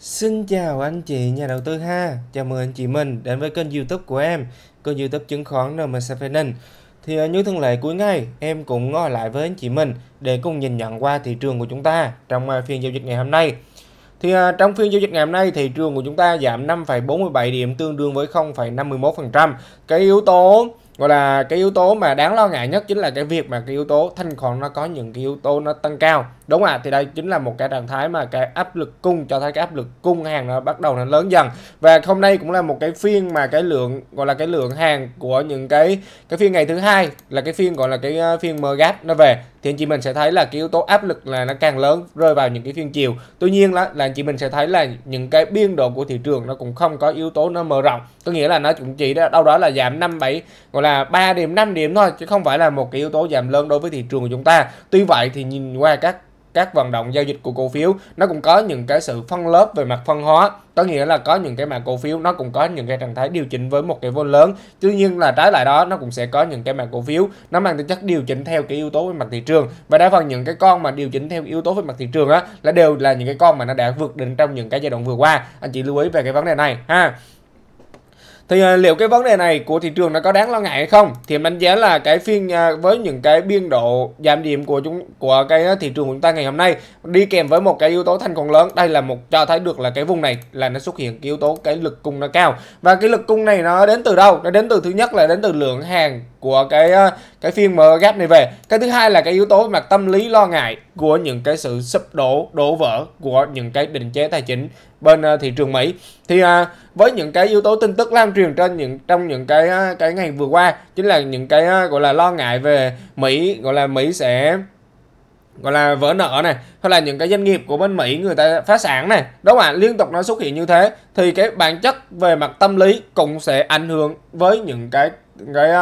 Xin chào anh chị nhà đầu tư ha Chào mừng anh chị mình đến với kênh youtube của em Kênh youtube chứng khoán NMC Finance Thì à, như thường lệ cuối ngày Em cũng ngồi lại với anh chị mình Để cùng nhìn nhận qua thị trường của chúng ta Trong à, phiên giao dịch ngày hôm nay Thì à, trong phiên giao dịch ngày hôm nay Thị trường của chúng ta giảm 5,47 điểm Tương đương với 0,51% Cái yếu tố gọi là cái yếu tố mà đáng lo ngại nhất chính là cái việc mà cái yếu tố thanh khoản nó có những cái yếu tố nó tăng cao đúng à thì đây chính là một cái trạng thái mà cái áp lực cung cho thấy cái áp lực cung hàng nó bắt đầu nó lớn dần và hôm nay cũng là một cái phiên mà cái lượng gọi là cái lượng hàng của những cái cái phiên ngày thứ hai là cái phiên gọi là cái ờ, phiên mgap nó về thì anh chị mình sẽ thấy là cái yếu tố áp lực là nó càng lớn rơi vào những cái phiên chiều tuy nhiên là, là anh chị mình sẽ thấy là những cái biên độ của thị trường nó cũng không có yếu tố nó mở rộng có nghĩa là nó cũng chỉ đâu đó là giảm 5 7 gọi là 3 điểm 5 điểm thôi chứ không phải là một cái yếu tố giảm lớn đối với thị trường của chúng ta tuy vậy thì nhìn qua các các vận động giao dịch của cổ phiếu nó cũng có những cái sự phân lớp về mặt phân hóa có nghĩa là có những cái mã cổ phiếu nó cũng có những cái trạng thái điều chỉnh với một cái vốn lớn tuy nhiên là trái lại đó nó cũng sẽ có những cái mã cổ phiếu nó mang tính chất điều chỉnh theo cái yếu tố về mặt thị trường và đa phần những cái con mà điều chỉnh theo yếu tố về mặt thị trường á là đều là những cái con mà nó đã vượt đỉnh trong những cái giai đoạn vừa qua anh chị lưu ý về cái vấn đề này ha thì à, liệu cái vấn đề này của thị trường nó có đáng lo ngại hay không thì em đánh giá là cái phiên à, với những cái biên độ giảm điểm của chúng của cái à, thị trường chúng ta ngày hôm nay đi kèm với một cái yếu tố thanh còn lớn đây là một cho thấy được là cái vùng này là nó xuất hiện cái yếu tố cái lực cung nó cao và cái lực cung này nó đến từ đâu nó đến từ thứ nhất là đến từ lượng hàng của cái cái phiên mở gap này về cái thứ hai là cái yếu tố về mặt tâm lý lo ngại của những cái sự sụp đổ đổ vỡ của những cái định chế tài chính bên ờ, thị trường Mỹ thì à, với những cái yếu tố tin tức lan truyền trên những trong những cái ờ, cái ngày vừa qua chính là những cái ờ, gọi là lo ngại về Mỹ gọi là Mỹ sẽ gọi là vỡ nợ này hay là những cái doanh nghiệp của bên Mỹ người ta phá sản này đó mà liên tục nó xuất hiện như thế thì cái bản chất về mặt tâm lý cũng sẽ ảnh hưởng với những cái cái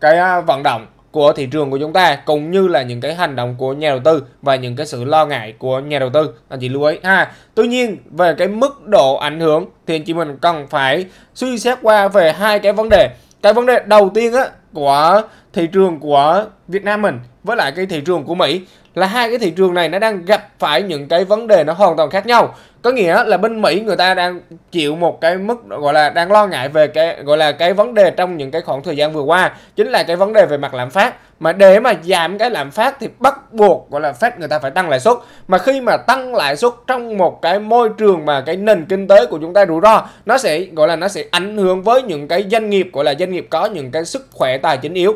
cái vận động của thị trường của chúng ta cũng như là những cái hành động của nhà đầu tư và những cái sự lo ngại của nhà đầu tư anh chị lưu ý ha tuy nhiên về cái mức độ ảnh hưởng thì anh chị mình cần phải suy xét qua về hai cái vấn đề cái vấn đề đầu tiên á của thị trường của Việt Nam mình với lại cái thị trường của Mỹ là hai cái thị trường này nó đang gặp phải những cái vấn đề nó hoàn toàn khác nhau có nghĩa là bên Mỹ người ta đang chịu một cái mức gọi là đang lo ngại về cái gọi là cái vấn đề trong những cái khoảng thời gian vừa qua chính là cái vấn đề về mặt lạm phát mà để mà giảm cái lạm phát thì bắt buộc gọi là phép người ta phải tăng lãi suất mà khi mà tăng lãi suất trong một cái môi trường mà cái nền kinh tế của chúng ta rủi ro nó sẽ gọi là nó sẽ ảnh hưởng với những cái doanh nghiệp gọi là doanh nghiệp có những cái sức khỏe tài chính yếu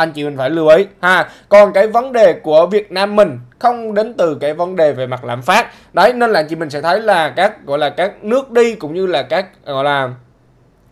anh chị mình phải lưu ý ha còn cái vấn đề của Việt Nam mình không đến từ cái vấn đề về mặt lạm phát đấy nên là anh chị mình sẽ thấy là các gọi là các nước đi cũng như là các gọi là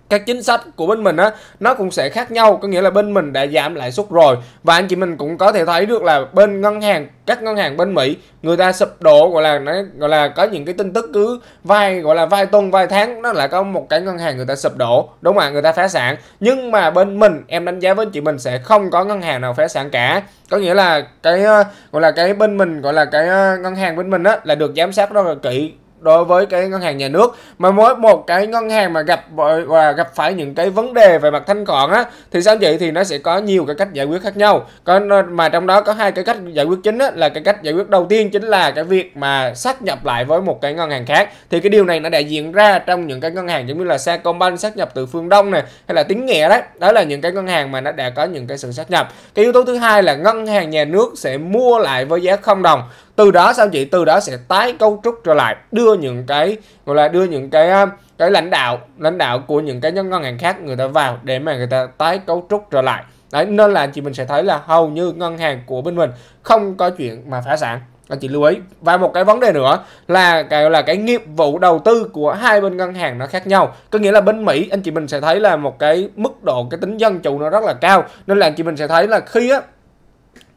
các chính sách của bên mình á nó cũng sẽ khác nhau có nghĩa là bên mình đã giảm lãi suất rồi và anh chị mình cũng có thể thấy được là bên ngân hàng các ngân hàng bên Mỹ người ta sụp đổ gọi là nó gọi là có những cái tin tức cứ vài gọi là vài tuần vài tháng nó lại có một cái ngân hàng người ta sụp đổ đúng không ạ người ta phá sản nhưng mà bên mình em đánh giá với chị mình sẽ không có ngân hàng nào phá sản cả có nghĩa là cái ờ, gọi là cái bên mình gọi là cái ờ, ngân hàng bên mình á là được giám sát rất là kỹ đối với cái ngân hàng nhà nước mà mỗi một cái ngân hàng mà gặp và gặp phải những cái vấn đề về mặt thanh khoản á thì sao vậy thì nó sẽ có nhiều cái cách giải quyết khác nhau có mà trong đó có hai cái cách giải quyết chính á, là cái cách giải quyết đầu tiên chính là cái việc mà sát nhập lại với một cái ngân hàng khác thì cái điều này nó đã diễn ra trong những cái ngân hàng giống như là Sacombank sát nhập từ phương Đông này hay là tiếng Nghĩa đấy đó là những cái ngân hàng mà nó đã có những cái sự sát nhập cái yếu tố thứ hai là ngân hàng nhà nước sẽ mua lại với giá không đồng từ đó sao chị từ đó sẽ tái cấu trúc trở lại đưa những cái gọi là đưa những cái um, cái lãnh đạo lãnh đạo của những cái ngân hàng khác người ta vào để mà người ta tái cấu trúc trở lại đấy nên là chị mình sẽ thấy là hầu như ngân hàng của bên mình không có chuyện mà phá sản anh chị lưu ý và một cái vấn đề nữa là cái là cái nghiệp vụ đầu tư của hai bên ngân hàng nó khác nhau có nghĩa là bên mỹ anh chị mình sẽ thấy là một cái mức độ cái tính dân chủ nó rất là cao nên là anh chị mình sẽ thấy là khi á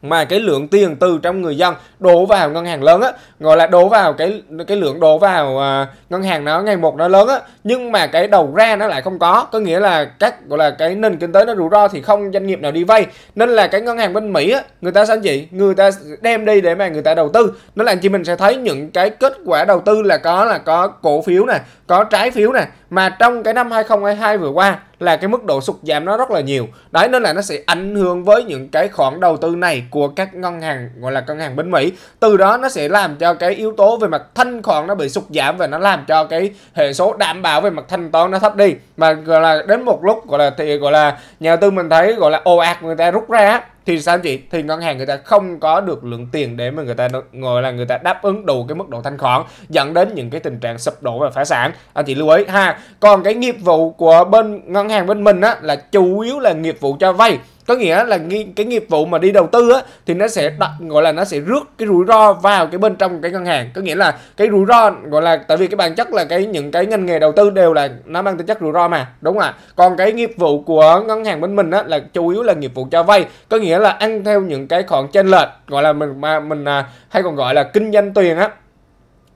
mà cái lượng tiền từ trong người dân đổ vào ngân hàng lớn á gọi là đổ vào cái cái lượng đổ vào à, ngân hàng nó ngày một nó lớn á nhưng mà cái đầu ra nó lại không có có nghĩa là các gọi là cái nền kinh tế nó rủi ro thì không doanh nghiệp nào đi vay nên là cái ngân hàng bên mỹ á người ta sao gì người ta đem đi để mà người ta đầu tư nó là chị mình sẽ thấy những cái kết quả đầu tư là có là có cổ phiếu nè có trái phiếu nè mà trong cái năm 2022 vừa qua là cái mức độ sụt giảm nó rất là nhiều đấy nên là nó sẽ ảnh hưởng với những cái khoản đầu tư này của các ngân hàng gọi là ngân hàng bên Mỹ từ đó nó sẽ làm cho cái yếu tố về mặt thanh khoản nó bị sụt giảm và nó làm cho cái hệ số đảm bảo về mặt thanh toán nó thấp đi mà gọi là đến một lúc gọi là thì gọi là nhà đầu tư mình thấy gọi là ồ ạt người ta rút ra thì sao chị thì ngân hàng người ta không có được lượng tiền để mà người ta ngồi là người ta đáp ứng đủ cái mức độ thanh khoản dẫn đến những cái tình trạng sụp đổ và phá sản anh à, chị lưu ý ha còn cái nghiệp vụ của bên ngân hàng bên mình á là chủ yếu là nghiệp vụ cho vay có nghĩa là cái nghiệp vụ mà đi đầu tư á thì nó sẽ đặt gọi là nó sẽ rước cái rủi ro vào cái bên trong cái ngân hàng có nghĩa là cái rủi ro gọi là tại vì cái bản chất là cái những cái ngành nghề đầu tư đều là nó mang tính chất rủi ro mà đúng không ạ còn cái nghiệp vụ của ngân hàng bên mình á là chủ yếu là nghiệp vụ cho vay có nghĩa là ăn theo những cái khoản chênh lệch gọi là mình mà mình à, hay còn gọi là kinh doanh tiền á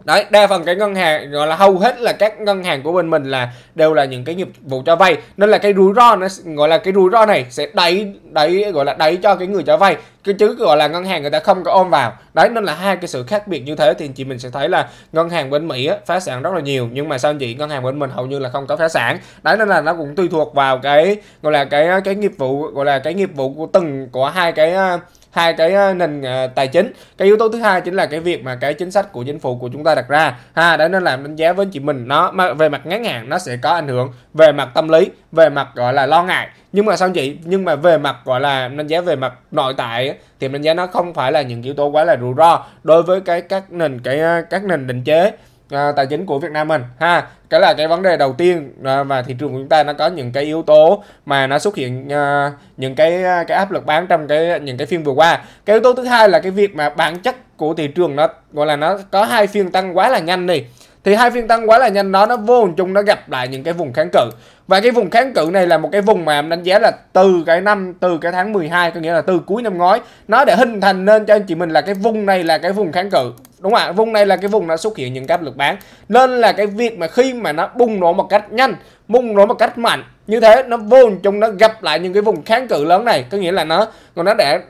đấy đa phần cái ngân hàng gọi là hầu hết là các ngân hàng của bên mình là đều là những cái nghiệp vụ cho vay nên là cái rủi ro nó gọi là cái rủi ro này sẽ đẩy đẩy gọi là đẩy cho cái người cho vay cái chứ gọi là ngân hàng người ta không có ôm vào đấy nên là hai cái sự khác biệt như thế thì chị mình sẽ thấy là ngân hàng bên mỹ á, phá sản rất là nhiều nhưng mà sao chị ngân hàng bên mình hầu như là không có phá sản đấy nên là nó cũng tùy thuộc vào cái gọi là cái cái nghiệp vụ gọi là cái nghiệp vụ của từng của hai cái hai cái ờ, nền ờ, tài chính cái yếu tố thứ hai chính là cái việc mà cái chính sách của chính phủ của chúng ta đặt ra ha đó nên làm đánh giá với chị mình nó về mặt ngắn hạn nó sẽ có ảnh hưởng về mặt tâm lý về mặt gọi là lo ngại nhưng mà sao chị nhưng mà về mặt gọi là đánh giá về mặt nội tại thì đánh giá nó không phải là những yếu tố quá là rủi ro đối với cái các nền cái ờ, các nền định chế à, tài chính của Việt Nam mình ha cái là cái vấn đề đầu tiên à, và thị trường của chúng ta nó có những cái yếu tố mà nó xuất hiện à, những cái à, cái áp lực bán trong cái những cái phiên vừa qua cái yếu tố thứ hai là cái việc mà bản chất của thị trường nó gọi là nó có hai phiên tăng quá là nhanh đi thì hai phiên tăng quá là nhanh đó nó vô hình chung nó gặp lại những cái vùng kháng cự và cái vùng kháng cự này là một cái vùng mà em đánh giá là từ cái năm từ cái tháng 12 có nghĩa là từ cuối năm ngoái nó để hình thành nên cho anh chị mình là cái vùng này là cái vùng kháng cự đúng không ạ vùng này là cái vùng đã xuất hiện những cái lực bán nên là cái việc mà khi mà nó bùng nổ một cách nhanh bùng nổ một cách mạnh như thế nó vô chung nó gặp lại những cái vùng kháng cự lớn này có nghĩa là nó còn nó để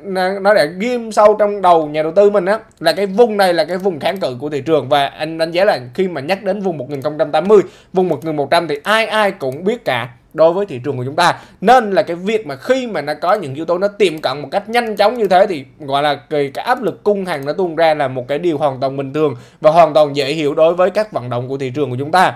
nó để ghim sâu trong đầu nhà đầu tư mình á là cái vùng này là cái vùng kháng cự của thị trường và anh đánh giá là khi mà nhắc đến vùng 1080 vùng 1100 thì ai ai cũng biết cả đối với thị trường của chúng ta nên là cái việc mà khi mà nó có những yếu tố nó tiềm cận một cách nhanh chóng như thế thì gọi là cái, cái áp lực cung hàng nó tung ra là một cái điều hoàn toàn bình thường và hoàn toàn dễ hiểu đối với các vận động của thị trường của chúng ta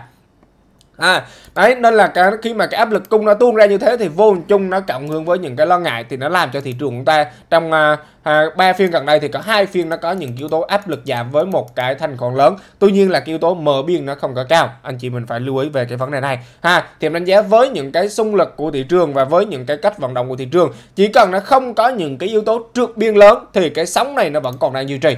à đấy nên là cái khi mà cái áp lực cung nó tuôn ra như thế thì vô hình chung nó cộng hưởng với những cái lo ngại thì nó làm cho thị trường chúng ta trong à, à, ba à, phiên gần đây thì có hai phiên nó có những yếu tố áp lực giảm với một cái thành khoản lớn tuy nhiên là cái yếu tố mở biên nó không có cao anh chị mình phải lưu ý về cái vấn đề này ha thì em đánh giá với những cái xung lực của thị trường và với những cái cách vận động của thị trường chỉ cần nó không có những cái yếu tố trượt biên lớn thì cái sóng này nó vẫn còn đang duy trì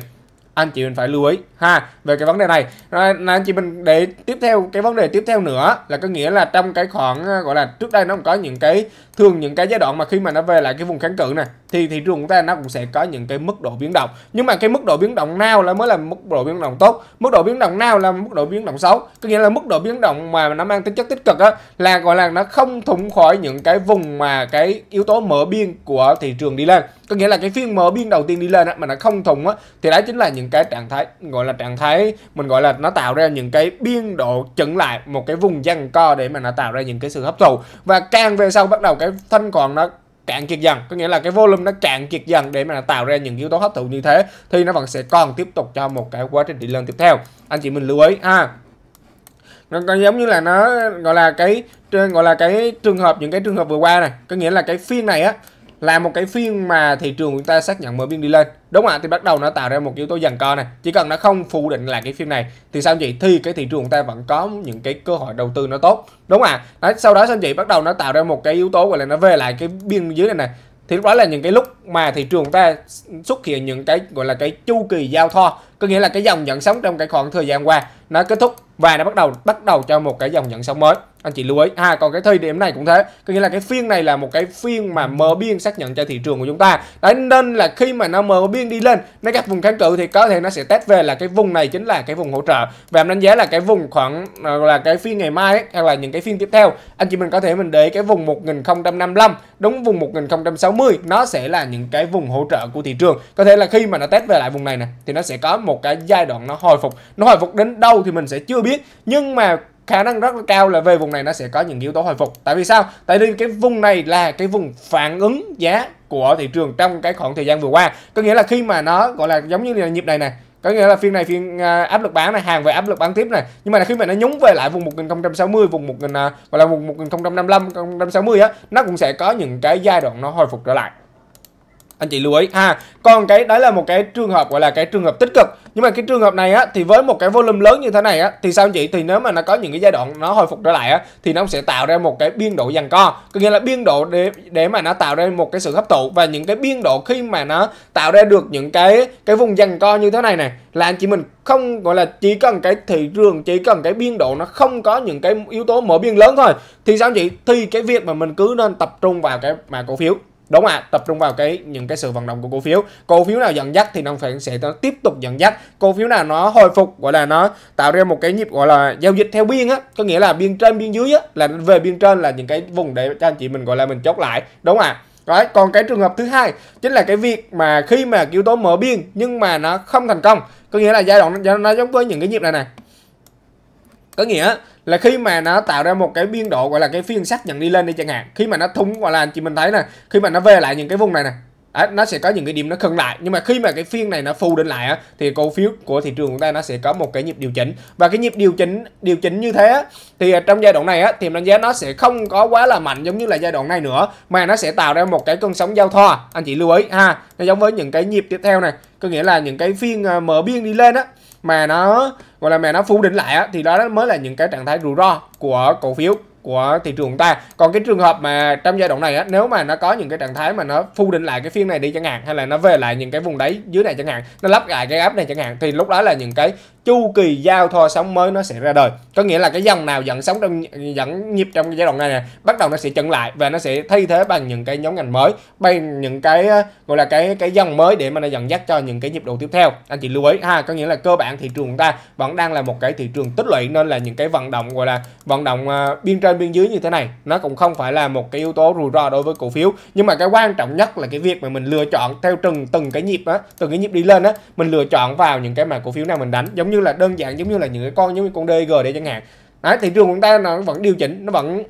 anh chị mình phải lưu ý ha về cái vấn đề này rồi là anh chị mình để tiếp theo cái vấn đề tiếp theo nữa là có nghĩa là trong cái khoảng ờ, gọi là trước đây nó có những cái thường những cái giai đoạn mà khi mà nó về lại cái vùng kháng cự này thì thị trường chúng ta nó cũng sẽ có những cái mức độ biến động nhưng mà cái mức độ biến động nào là mới là mức độ biến động tốt mức độ biến động nào là mức độ biến động xấu có nghĩa là mức độ biến động mà nó mang tính chất tích cực á là gọi là nó không thủng khỏi những cái vùng mà cái yếu tố mở biên của thị trường đi lên có nghĩa là cái phiên mở biên đầu tiên đi lên á, mà nó không thủng á thì đó chính là những cái trạng thái gọi là trạng thái mình gọi là nó tạo ra những cái biên độ chững lại một cái vùng giằng co để mà nó tạo ra những cái sự hấp thụ và càng về sau bắt đầu cái thanh còn nó cạn kiệt dần có nghĩa là cái volume nó cạn kiệt dần để mà tạo ra những yếu tố hấp thụ như thế thì nó vẫn sẽ còn tiếp tục cho một cái quá trình đi lên tiếp theo anh chị mình lưu ý ha nó giống như là nó gọi là cái gọi là cái trường hợp những cái trường hợp vừa qua này có nghĩa là cái phiên này á là một cái phiên mà thị trường chúng ta xác nhận mở biên đi lên đúng ạ thì bắt đầu nó tạo ra một yếu tố dần co này chỉ cần nó không phủ định là cái phiên này thì sao chị thì cái thị trường chúng ta vẫn có những cái cơ hội đầu tư nó tốt đúng ạ Đấy, sau đó sao chị bắt đầu nó tạo ra một cái yếu tố gọi là nó về lại cái biên dưới này này thì lúc đó là những cái lúc mà thị trường ta xuất hiện những cái gọi là cái chu kỳ giao thoa có nghĩa là cái dòng nhận sóng trong cái khoảng thời gian qua nó kết thúc và nó bắt đầu bắt đầu cho một cái dòng nhận sóng mới anh chị lưu ý ha à, còn cái thời điểm này cũng thế có nghĩa là cái phiên này là một cái phiên mà mở biên xác nhận cho thị trường của chúng ta đấy nên là khi mà nó mở biên đi lên nó gặp vùng kháng cự thì có thể nó sẽ test về là cái vùng này chính là cái vùng hỗ trợ và em đánh giá là cái vùng khoảng à, là cái phiên ngày mai ấy, hay là những cái phiên tiếp theo anh chị mình có thể mình để cái vùng 1055 đúng vùng 1060 nó sẽ là những cái vùng hỗ trợ của thị trường có thể là khi mà nó test về lại vùng này nè thì nó sẽ có một cái giai đoạn nó hồi phục nó hồi phục đến đâu thì mình sẽ chưa biết nhưng mà khả năng rất là cao là về vùng này nó sẽ có những yếu tố hồi phục tại vì sao tại vì cái vùng này là cái vùng phản ứng giá của thị trường trong cái khoảng thời gian vừa qua có nghĩa là khi mà nó gọi là giống như là nhịp này này có nghĩa là phiên này phiên à, áp lực bán này hàng về áp lực bán tiếp này nhưng mà khi mà nó nhúng về lại vùng 1060 vùng 1000 à, gọi là vùng 1055 1060 á nó cũng sẽ có những cái giai đoạn nó hồi phục trở lại anh chị lưu ý ha à, còn cái đấy là một cái trường hợp gọi là cái trường hợp tích cực nhưng mà cái trường hợp này á thì với một cái volume lớn như thế này á thì sao anh chị thì nếu mà nó có những cái giai đoạn nó hồi phục trở lại á thì nó sẽ tạo ra một cái biên độ dằn co có nghĩa là biên độ để để mà nó tạo ra một cái sự hấp thụ và những cái biên độ khi mà nó tạo ra được những cái cái vùng dằn co như thế này này là anh chị mình không gọi là chỉ cần cái thị trường chỉ cần cái biên độ nó không có những cái yếu tố mở biên lớn thôi thì sao anh chị thì cái việc mà mình cứ nên tập trung vào cái mã cổ phiếu đúng ạ à, tập trung vào cái những cái sự vận động của cổ phiếu cổ phiếu nào dẫn dắt thì nó phản sẽ tiếp tục dẫn dắt cổ phiếu nào nó hồi phục gọi là nó tạo ra một cái nhịp gọi là giao dịch theo biên á có nghĩa là biên trên biên dưới á là về biên trên là những cái vùng để cho anh chị mình gọi là mình chốt lại đúng ạ à? Đấy, còn cái trường hợp thứ hai chính là cái việc mà khi mà yếu tố mở biên nhưng mà nó không thành công có nghĩa là giai đoạn nó giống với những cái nhịp này này có nghĩa là khi mà nó tạo ra một cái biên độ gọi là cái phiên sắc nhận đi lên đi chẳng hạn khi mà nó thúng gọi là anh chị mình thấy nè khi mà nó về lại những cái vùng này nè Đấy, nó sẽ có những cái điểm nó cân lại nhưng mà khi mà cái phiên này nó phù định lại á, thì cổ phiếu của thị trường chúng ta nó sẽ có một cái nhịp điều chỉnh và cái nhịp điều chỉnh điều chỉnh như thế á, thì trong giai đoạn này á, thì đánh giá nó sẽ không có quá là mạnh giống như là giai đoạn này nữa mà nó sẽ tạo ra một cái cơn sóng giao thoa anh chị lưu ý ha nó giống với những cái nhịp tiếp theo này có nghĩa là những cái phiên ờ, mở biên đi lên á mà nó gọi là mà nó phủ đỉnh lại á, thì đó mới là những cái trạng thái rủi ro của cổ phiếu của thị trường ta còn cái trường hợp mà trong giai đoạn này á nếu mà nó có những cái trạng thái mà nó phu định lại cái phiên này đi chẳng hạn hay là nó về lại những cái vùng đáy dưới này chẳng hạn nó lắp lại cái áp này chẳng hạn thì lúc đó là những cái chu kỳ giao thoa sóng mới nó sẽ ra đời có nghĩa là cái dòng nào dẫn sóng trong dẫn nhịp trong cái giai đoạn này, này bắt đầu nó sẽ chững lại và nó sẽ thay thế bằng những cái nhóm ngành mới bằng những cái ờ, gọi là cái cái dòng mới để mà nó dẫn dắt cho những cái nhịp độ tiếp theo anh chị lưu ý ha có nghĩa là cơ bản thị trường của ta vẫn đang là một cái thị trường tích lũy nên là những cái vận động gọi là vận động uh, biên trên biên dưới như thế này nó cũng không phải là một cái yếu tố rủi ro đối với cổ phiếu nhưng mà cái quan trọng nhất là cái việc mà mình lựa chọn theo từng từng cái nhịp á từng cái nhịp đi lên á mình lựa chọn vào những cái mà cổ phiếu nào mình đánh giống như là đơn giản giống như là những cái con giống như con DG để chẳng hạn đấy thị trường của chúng ta nó vẫn điều chỉnh nó vẫn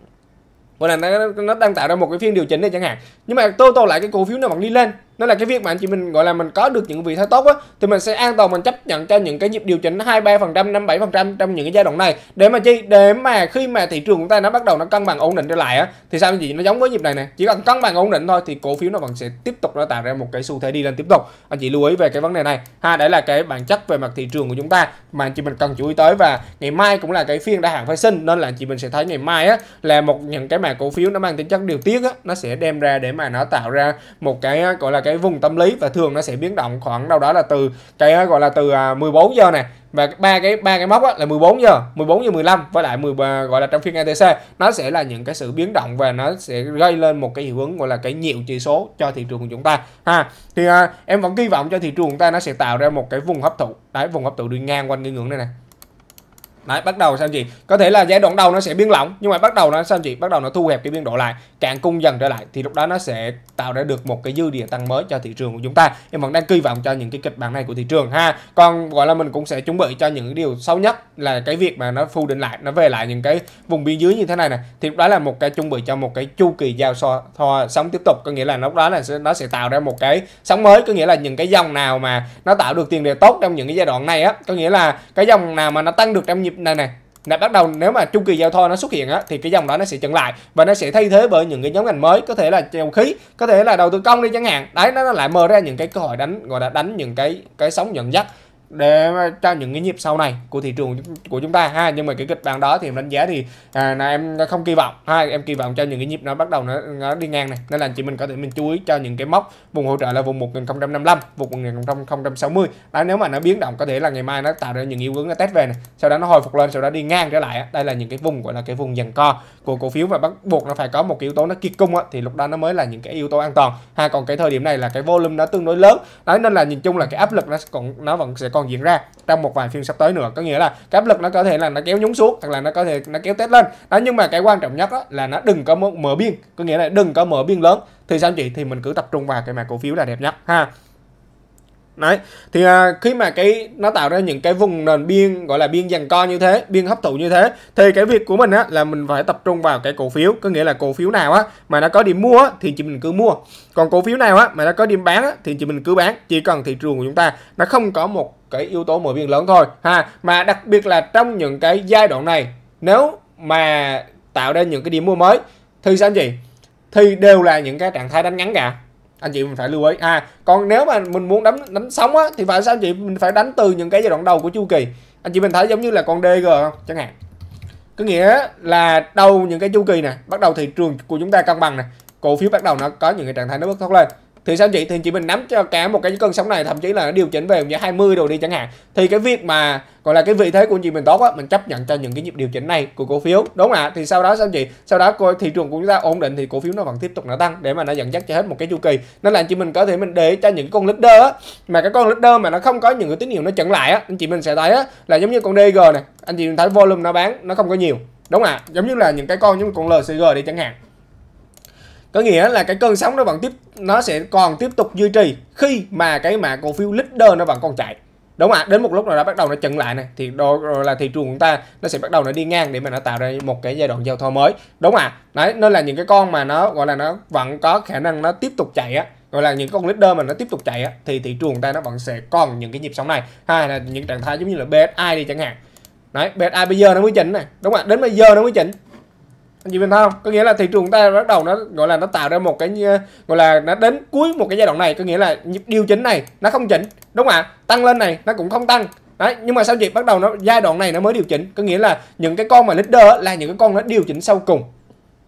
gọi là nó, nó đang tạo ra một cái phiên điều chỉnh này chẳng hạn nhưng mà tôi tô lại cái cổ phiếu nó vẫn đi lên nó là cái việc mà anh chị mình gọi là mình có được những vị thế tốt á thì mình sẽ an toàn mình chấp nhận cho những cái nhịp điều chỉnh hai ba phần trăm năm bảy phần trăm trong những cái giai đoạn này để mà chi để mà khi mà thị trường chúng ta nó bắt đầu nó cân bằng ổn định trở lại á thì sao anh chị nó giống với nhịp này nè chỉ cần cân bằng ổn định thôi thì cổ phiếu nó vẫn sẽ tiếp tục nó tạo ra một cái xu thế đi lên tiếp tục anh chị lưu ý về cái vấn đề này ha đấy là cái bản chất về mặt thị trường của chúng ta mà anh chị mình cần chú ý tới và ngày mai cũng là cái phiên đa hàng phái sinh nên là anh chị mình sẽ thấy ngày mai á là một những cái mà cổ phiếu nó mang tính chất điều tiết á nó sẽ đem ra để mà nó tạo ra một cái gọi là cái vùng tâm lý và thường nó sẽ biến động khoảng đâu đó là từ cái ờ, gọi là từ 14 à, giờ này và ba cái ba cái mốc là 14 giờ 14 giờ 15 với lại 10 ờ, gọi là trong phiên ATC nó sẽ là những cái sự biến động và nó sẽ gây lên một cái hiệu ứng gọi là cái nhiều chỉ số cho thị trường của chúng ta ha thì à, em vẫn kỳ vọng cho thị trường chúng ta nó sẽ tạo ra một cái vùng hấp thụ đấy vùng hấp thụ đi ngang quanh cái ngưỡng này này Đấy, bắt đầu sao chị? Có thể là giai đoạn đầu nó sẽ biến lỏng nhưng mà bắt đầu nó sao chị? Bắt đầu nó thu hẹp cái biên độ lại, cạn cung dần trở lại thì lúc đó nó sẽ tạo ra được một cái dư địa tăng mới cho thị trường của chúng ta. Em vẫn đang kỳ vọng cho những cái kịch bản này của thị trường ha. Còn gọi là mình cũng sẽ chuẩn bị cho những điều xấu nhất là cái việc mà nó phù định lại, nó về lại những cái vùng biên dưới như thế này này Thì đó là một cái chuẩn bị cho một cái chu kỳ giao so thoa sóng tiếp tục, có nghĩa là lúc đó là nó sẽ tạo ra một cái sóng mới, có nghĩa là những cái dòng nào mà nó tạo được tiền đề tốt trong những cái giai đoạn này á, có nghĩa là cái dòng nào mà nó tăng được trong nhịp dịp này này là bắt đầu nếu mà chu kỳ giao thoa nó xuất hiện á thì cái dòng đó nó sẽ chững lại và nó sẽ thay thế bởi những cái nhóm ngành mới có thể là dầu khí có thể là đầu tư công đi chẳng hạn đấy nó lại mở ra những cái cơ hội đánh gọi là đánh những cái cái sóng dẫn dắt để cho những cái nhịp sau này của thị trường của chúng ta ha nhưng mà cái kịch bản đó thì em đánh giá thì à, là em không kỳ vọng ha em kỳ vọng cho những cái nhịp nó bắt đầu nó, nó đi ngang này nên là chị mình có thể mình chú ý cho những cái mốc vùng hỗ trợ là vùng 1055 vùng 1060 đó nếu mà nó biến động có thể là ngày mai nó tạo ra những yếu hướng nó test về này sau đó nó hồi phục lên sau đó đi ngang trở lại đây là những cái vùng gọi là cái vùng dần co của cổ phiếu và bắt buộc nó phải có một cái yếu tố nó kiệt cung á thì lúc đó nó mới là những cái yếu tố an toàn ha còn cái thời điểm này là cái volume nó tương đối lớn đấy nên là nhìn chung là cái áp lực nó còn nó vẫn sẽ còn còn diễn ra trong một vài phiên sắp tới nữa có nghĩa là cái áp lực nó có thể là nó kéo nhúng xuống hoặc là nó có thể nó kéo tết lên đó nhưng mà cái quan trọng nhất là nó đừng có mở biên có nghĩa là đừng có mở biên lớn thì sao chị thì mình cứ tập trung vào cái mã cổ phiếu là đẹp nhất ha Đấy, thì à, khi mà cái nó tạo ra những cái vùng nền biên gọi là biên dàn co như thế, biên hấp thụ như thế thì cái việc của mình á là mình phải tập trung vào cái cổ phiếu, có nghĩa là cổ phiếu nào á mà nó có điểm mua á, thì chị mình cứ mua. Còn cổ phiếu nào á mà nó có điểm bán á thì chị mình cứ bán, chỉ cần thị trường của chúng ta nó không có một cái yếu tố mở biên lớn thôi ha mà đặc biệt là trong những cái giai đoạn này nếu mà tạo ra những cái điểm mua mới thì sao anh chị thì đều là những cái trạng thái đánh ngắn cả anh chị mình phải lưu ý à còn nếu mà mình muốn đánh đánh sóng á thì phải sao anh chị mình phải đánh từ những cái giai đoạn đầu của chu kỳ anh chị mình thấy giống như là con DG không chẳng hạn có nghĩa là đầu những cái chu kỳ này bắt đầu thị trường của chúng ta cân bằng này cổ phiếu bắt đầu nó có những cái trạng thái nó bước thoát lên thì sao chị thì chị mình nắm cho cả một cái cơn sóng này thậm chí là điều chỉnh về như 20 đồ đi chẳng hạn thì cái việc mà gọi là cái vị thế của chị mình tốt á mình chấp nhận cho những cái nhịp điều chỉnh này của cổ phiếu đúng không ạ thì sau đó sao chị sau đó coi thị trường của chúng ta ổn định thì cổ phiếu nó vẫn tiếp tục nó tăng để mà nó dẫn dắt cho hết một cái chu kỳ nên là chị mình có thể mình để cho những con leader á mà cái con leader mà nó không có những cái tín hiệu nó chặn lại á anh chị mình sẽ thấy á là giống như con DG này anh chị mình thấy volume nó bán nó không có nhiều đúng không ạ giống như là những cái con giống con LCG đi chẳng hạn có nghĩa là cái cơn sóng nó vẫn tiếp nó sẽ còn tiếp tục duy trì khi mà cái mã cổ phiếu leader nó vẫn còn chạy đúng không ạ đến một lúc nào đó bắt đầu nó chững lại này thì đồ, là thị trường của ta nó sẽ bắt đầu nó đi ngang để mà nó tạo ra một cái giai đoạn giao thoa mới đúng không ạ đấy nên là những cái con mà nó gọi là nó vẫn có khả năng nó tiếp tục chạy á gọi là những con leader mà nó tiếp tục chạy á thì thị trường ta nó vẫn sẽ còn những cái nhịp sóng này hay là những trạng thái giống như là BSI đi chẳng hạn đấy BSI bây giờ nó mới chỉnh này đúng không ạ đến bây giờ nó mới chỉnh anh chị mình không có nghĩa là thị trường chúng ta bắt đầu nó gọi là nó tạo ra một cái gọi là nó đến cuối một cái giai đoạn này có nghĩa là điều chỉnh này nó không chỉnh đúng không ạ tăng lên này nó cũng không tăng Đấy, nhưng mà sau chị bắt đầu nó giai đoạn này nó mới điều chỉnh có nghĩa là những cái con mà leader là những cái con nó điều chỉnh sau cùng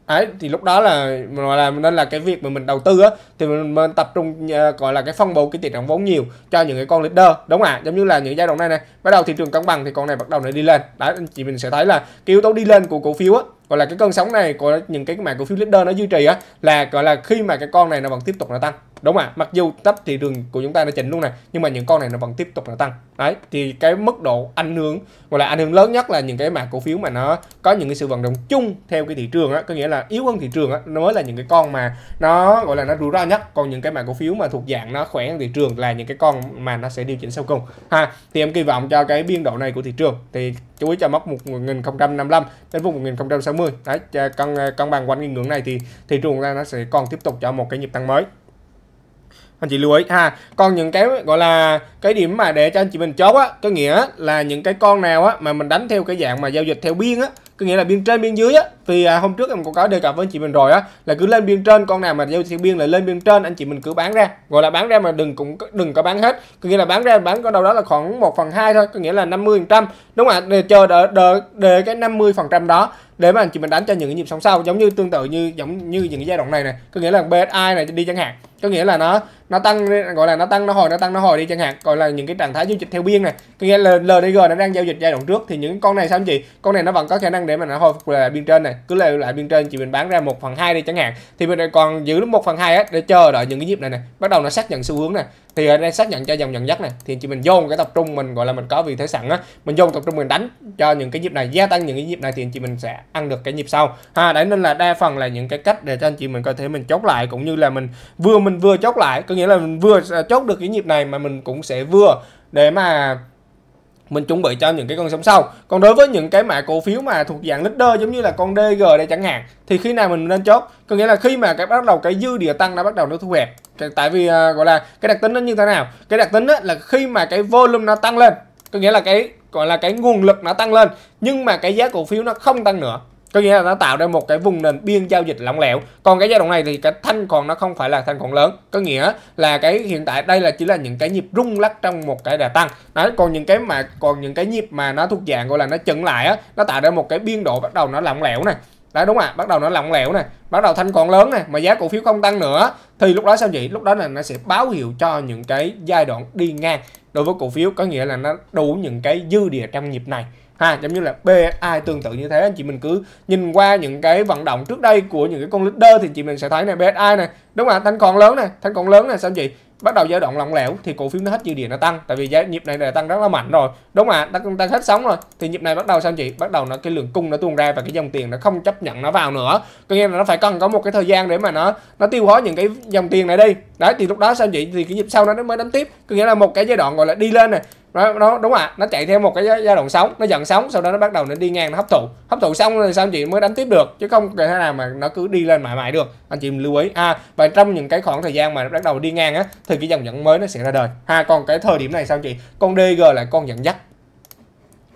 Đấy, thì lúc đó là gọi là nên là cái việc mà mình đầu tư á thì mình, mình tập trung uh, gọi là cái phân bổ cái tỷ trọng vốn nhiều cho những cái con leader đúng không ạ giống như là những giai đoạn này này bắt đầu thị trường cân bằng thì con này bắt đầu nó đi lên đấy anh chị mình sẽ thấy là cái yếu tố đi lên của cổ phiếu á gọi là cái cơn sóng này của những cái mã cổ phiếu leader nó duy trì á là gọi là khi mà cái con này nó vẫn tiếp tục là tăng đúng không ạ mặc dù tấp thị trường của chúng ta nó chỉnh luôn này nhưng mà những con này nó vẫn tiếp tục là tăng đấy thì cái mức độ ảnh hưởng gọi là ảnh hưởng lớn nhất là những cái mã cổ phiếu mà nó có những cái sự vận động chung theo cái thị trường á có nghĩa là yếu hơn thị trường á nó mới là những cái con mà nó gọi là nó rủi ro nhất còn những cái mã cổ phiếu mà thuộc dạng nó khỏe hơn thị trường là những cái con mà nó sẽ điều chỉnh sau cùng ha thì em kỳ vọng cho cái biên độ này của thị trường thì chú ý cho mốc 1055 đến vùng 1060 đấy cân cân bằng quanh ngưỡng này thì thị trường ra nó sẽ còn tiếp tục cho một cái nhịp tăng mới anh chị lưu ý ha còn những cái gọi là cái điểm mà để cho anh chị mình chốt á có nghĩa là những cái con nào á mà mình đánh theo cái dạng mà giao dịch theo biên á có nghĩa là biên trên biên dưới á thì à, hôm trước em cũng có đề cập với anh chị mình rồi á là cứ lên biên trên con nào mà giao dịch biên là lên biên trên anh chị mình cứ bán ra gọi là bán ra mà đừng cũng đừng có bán hết có nghĩa là bán ra bán có đâu đó là khoảng 1 phần hai thôi có nghĩa là 50 phần trăm đúng không ạ để chờ đợi đợi, đợi cái 50 phần trăm đó để mà anh chị mình đánh cho những cái nhịp sóng sau giống như tương tự như giống như những cái giai đoạn này này có nghĩa là BSI này đi chẳng hạn có nghĩa là nó nó tăng gọi là nó tăng nó hồi nó tăng nó hồi đi chẳng hạn gọi là những cái trạng thái giao dịch theo biên này có nghĩa là LDG nó đang giao dịch giai đoạn trước thì những con này sao anh chị con này nó vẫn có khả năng để mà nó hồi phục lại biên trên này cứ lại lại biên trên chị mình bán ra một phần hai đi chẳng hạn thì mình còn giữ một phần hai để chờ đợi những cái nhịp này này bắt đầu nó xác nhận xu hướng này thì ở đây xác nhận cho dòng nhận dắt này thì chị mình vô cái tập trung mình gọi là mình có vị thế sẵn á mình vô tập trung mình đánh cho những cái nhịp này gia tăng những cái nhịp này thì chị mình sẽ ăn được cái nhịp sau ha đấy nên là đa phần là những cái cách để cho anh chị mình có thể mình chốt lại cũng như là mình vừa mình mình vừa chốt lại có nghĩa là mình vừa à, chốt được cái nhịp này mà mình cũng sẽ vừa để mà mình chuẩn bị cho những cái con sóng sau còn đối với những cái mã cổ phiếu mà thuộc dạng leader giống như là con DG đây chẳng hạn thì khi nào mình nên chốt có nghĩa là khi mà cái bắt đầu cái dư địa tăng đã bắt đầu nó thu hẹp tại vì à, gọi là cái đặc tính nó như thế nào cái đặc tính là khi mà cái volume nó tăng lên có nghĩa là cái gọi là cái nguồn lực nó tăng lên nhưng mà cái giá cổ phiếu nó không tăng nữa có nghĩa là nó tạo ra một cái vùng nền biên giao dịch lỏng lẻo còn cái giai đoạn này thì cái thanh còn nó không phải là thanh còn lớn có nghĩa là cái hiện tại đây là chỉ là những cái nhịp rung lắc trong một cái đà tăng đó còn những cái mà còn những cái nhịp mà nó thuộc dạng gọi là nó chững lại á nó tạo ra một cái biên độ bắt đầu nó lỏng lẻo này đó đúng ạ à, bắt đầu nó lỏng lẻo này bắt đầu thanh còn lớn này mà giá cổ phiếu không tăng nữa thì lúc đó sao vậy lúc đó là nó sẽ báo hiệu cho những cái giai đoạn đi ngang đối với cổ phiếu có nghĩa là nó đủ những cái dư địa trong nhịp này ha giống như là bi tương tự như thế anh chị mình cứ nhìn qua những cái vận động trước đây của những cái con leader thì chị mình sẽ thấy này BSI này đúng không ạ thanh còn lớn này thanh còn lớn này sao chị bắt đầu giai đoạn lỏng lẻo thì cổ phiếu nó hết dư địa nó tăng tại vì giá nhịp này là tăng rất là mạnh rồi đúng mà tăng tăng hết sóng rồi thì nhịp này bắt đầu sao chị bắt đầu nó cái lượng cung nó tuôn ra và cái dòng tiền nó không chấp nhận nó vào nữa có nghĩa là nó phải cần có một cái thời gian để mà nó nó tiêu hóa những cái dòng tiền này đi đấy thì lúc đó sao chị thì cái nhịp sau nó mới đánh tiếp có nghĩa là một cái giai đoạn gọi là đi lên này nó, nó đúng ạ à, nó chạy theo một cái giai đoạn sóng nó dần sóng sau đó nó bắt đầu nó đi ngang nó hấp thụ hấp thụ xong rồi sao anh chị mới đánh tiếp được chứ không thể nào mà nó cứ đi lên mãi mãi được anh chị lưu ý à và trong những cái khoảng thời gian mà nó bắt đầu đi ngang á thì cái dòng dẫn mới nó sẽ ra đời ha còn cái thời điểm này sao anh chị con DG là con dẫn dắt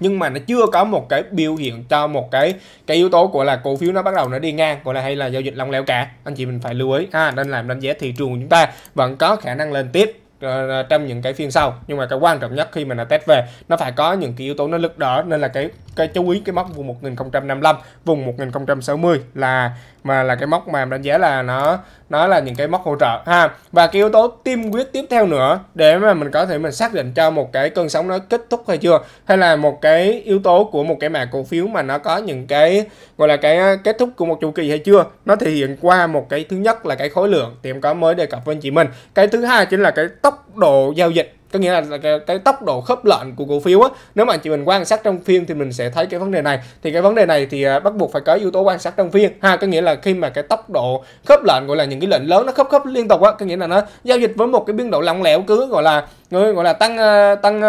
nhưng mà nó chưa có một cái biểu hiện cho một cái cái yếu tố của là cổ phiếu nó bắt đầu nó đi ngang gọi là hay là giao dịch long leo cả anh chị mình phải lưu ý ha nên làm đánh giá thị trường của chúng ta vẫn có khả năng lên tiếp Ờ, ờ, trong những cái phiên sau nhưng mà cái quan trọng nhất khi mà nó test về nó phải có những cái yếu tố nó lực đỡ nên là cái cái chú ý cái mốc vùng 1055 vùng 1060 là mà là cái mốc mà em đánh giá là nó nó là những cái mốc hỗ trợ ha và cái yếu tố tiêm quyết tiếp theo nữa để mà mình có thể mình xác định cho một cái cơn sóng nó kết thúc hay chưa hay là một cái yếu tố của một cái mã cổ phiếu mà nó có những cái gọi là cái à, kết thúc của một chu kỳ hay chưa nó thể hiện qua một cái thứ nhất là cái khối lượng thì em có mới đề cập với anh chị mình cái thứ hai chính là cái tốc độ giao dịch có nghĩa là cái, cái tốc độ khớp lệnh của cổ phiếu á nếu mà chị mình quan sát trong phiên thì mình sẽ thấy cái vấn đề này thì cái vấn đề này thì à, bắt buộc phải có yếu tố quan sát trong phiên ha có nghĩa là khi mà cái tốc độ khớp lệnh gọi là những cái lệnh lớn nó khớp khớp liên tục á có nghĩa là nó giao dịch với một cái biên độ lỏng lẻo cứ gọi là gọi là tăng à, tăng